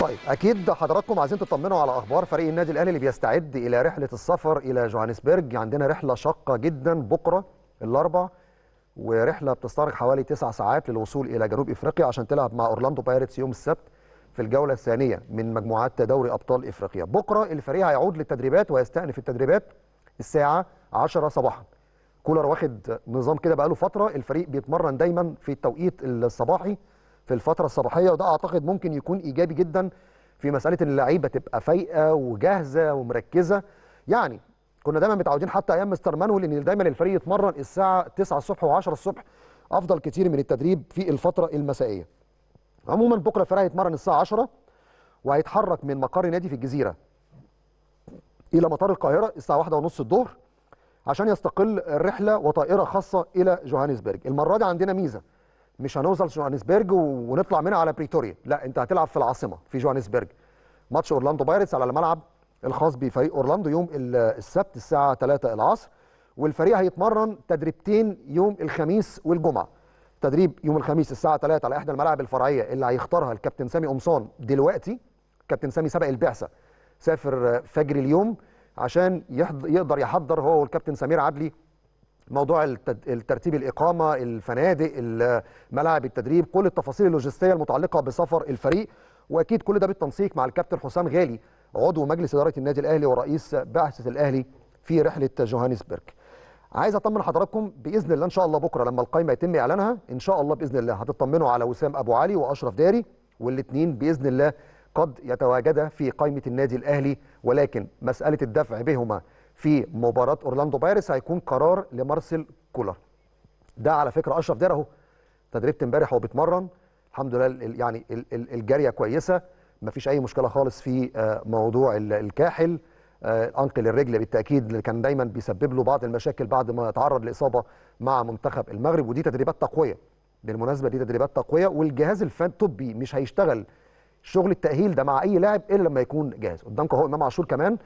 طيب اكيد حضراتكم عايزين تطمنوا على اخبار فريق النادي الاهلي اللي بيستعد الى رحله السفر الى جوهانسبرج عندنا رحله شاقه جدا بكره الاربع ورحله بتستغرق حوالي تسع ساعات للوصول الى جنوب افريقيا عشان تلعب مع اورلاندو بايرتس يوم السبت في الجوله الثانيه من مجموعات دوري ابطال افريقيا بكره الفريق هيعود للتدريبات ويستأنف التدريبات الساعه 10 صباحا كولر واخد نظام كده بقاله فتره الفريق بيتمرن دايما في التوقيت الصباحي في الفتره الصباحيه وده اعتقد ممكن يكون ايجابي جدا في مساله ان اللعيبه تبقى فايقه وجاهزه ومركزه يعني كنا دايما متعودين حتى ايام مستر مانويل ان دايما الفريق يتمرن الساعه 9 الصبح و10 الصبح افضل كتير من التدريب في الفتره المسائيه عموما بكره الفريق هيتمرن الساعه 10 وهيتحرك من مقر نادي في الجزيره الى مطار القاهره الساعه 1:30 الظهر عشان يستقل الرحله وطائره خاصه الى جوهانسبرج المره دي عندنا ميزه مش هنوصل جوهانسبرج ونطلع منها على بريتوريا لا انت هتلعب في العاصمه في جوهانسبرج ماتش اورلاندو بايرتس على الملعب الخاص بفريق اورلاندو يوم السبت الساعه 3 العصر والفريق هيتمرن تدريبتين يوم الخميس والجمعه تدريب يوم الخميس الساعه 3 على احدى الملاعب الفرعيه اللي هيختارها الكابتن سامي قمصان دلوقتي كابتن سامي سبق البعثه سافر فجر اليوم عشان يقدر يحضر هو والكابتن سمير عدلي موضوع الترتيب الاقامه الفنادق ملاعب التدريب كل التفاصيل اللوجستيه المتعلقه بسفر الفريق واكيد كل ده بالتنسيق مع الكابتن حسام غالي عضو مجلس اداره النادي الاهلي ورئيس بعثه الاهلي في رحله جوهانسبرج عايز اطمن حضراتكم باذن الله ان شاء الله بكره لما القائمه يتم اعلانها ان شاء الله باذن الله هتطمنوا على وسام ابو علي واشرف داري والاثنين باذن الله قد يتواجدا في قائمه النادي الاهلي ولكن مساله الدفع بهما في مباراه اورلاندو بايرس هيكون قرار لمارسيل كولر ده على فكره اشرف دير اهو تدريبت امبارح وبيتمرن بيتمرن الحمد لله يعني الجاريه كويسه ما فيش اي مشكله خالص في آه، موضوع الكاحل آه، انقل الرجل بالتاكيد اللي كان دايما بيسبب له بعض المشاكل بعد ما تعرض لاصابه مع منتخب المغرب ودي تدريبات تقويه بالمناسبه دي تدريبات تقويه والجهاز الفن الطبي مش هيشتغل شغل التاهيل ده مع اي لاعب الا لما يكون جاهز قدامك اهو امام عاشور كمان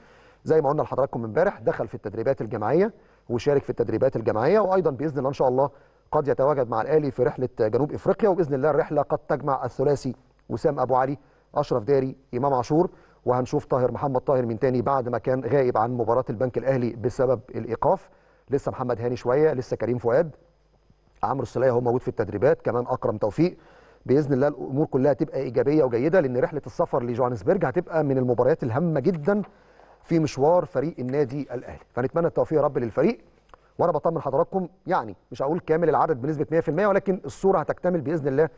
زي ما قلنا لحضراتكم امبارح دخل في التدريبات الجماعيه وشارك في التدريبات الجماعيه وايضا باذن الله ان شاء الله قد يتواجد مع الاهلي في رحله جنوب افريقيا وباذن الله الرحله قد تجمع الثلاثي وسام ابو علي اشرف داري امام عاشور وهنشوف طاهر محمد طاهر من تاني بعد ما كان غائب عن مباراه البنك الاهلي بسبب الايقاف لسه محمد هاني شويه لسه كريم فؤاد عمرو السلايه هو موجود في التدريبات كمان اكرم توفيق باذن الله الامور كلها تبقى ايجابيه وجيده لان رحله السفر لجوهانسبرج هتبقى من المباريات الهامه جدا في مشوار فريق النادي الاهلي فنتمنى التوفيق يا رب للفريق وانا بطمن حضراتكم يعني مش هقول كامل العدد بنسبه 100% ولكن الصوره هتكتمل باذن الله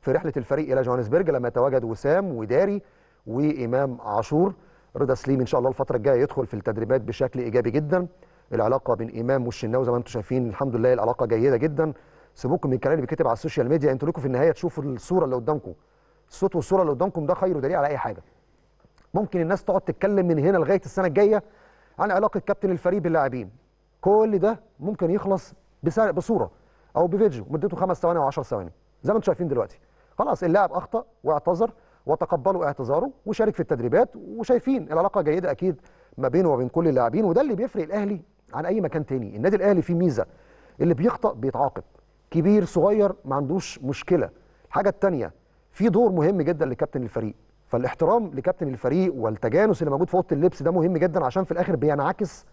في رحله الفريق الى جوهانسبرج لما يتواجد وسام وداري وامام عاشور رضا سليم ان شاء الله الفتره الجايه يدخل في التدريبات بشكل ايجابي جدا العلاقه بين امام والشناوي زي ما انتم شايفين الحمد لله العلاقه جيده جدا سيبوكم من الكلام اللي بيتكتب على السوشيال ميديا انتوا لكم في النهايه تشوفوا الصوره اللي قدامكم الصوت والصوره اللي قدامكم ده خير ودليل على اي حاجه ممكن الناس تقعد تتكلم من هنا لغايه السنه الجايه عن علاقه كابتن الفريق باللاعبين كل ده ممكن يخلص بصوره او بفيديو مدته خمس ثواني او 10 ثواني زي ما انتم شايفين دلوقتي خلاص اللاعب اخطا واعتذر وتقبلوا اعتذاره وشارك في التدريبات وشايفين العلاقه جيده اكيد ما بينه وبين كل اللاعبين وده اللي بيفرق الاهلي عن اي مكان تاني النادي الاهلي فيه ميزه اللي بيخطا بيتعاقب كبير صغير ما عندوش مشكله الحاجه الثانيه في دور مهم جدا لكابتن الفريق فالاحترام لكابتن الفريق والتجانس اللي موجود في اوضه اللبس ده مهم جدا عشان في الاخر بينعكس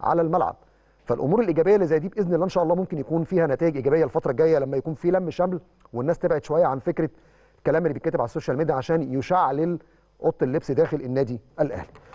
على الملعب فالامور الايجابيه اللي زي دي باذن الله ان شاء الله ممكن يكون فيها نتائج ايجابيه الفتره الجايه لما يكون في لم شمل والناس تبعد شويه عن فكره الكلام اللي بيتكتب على السوشيال ميديا عشان يشعلل اوضه اللبس داخل النادي الاهلي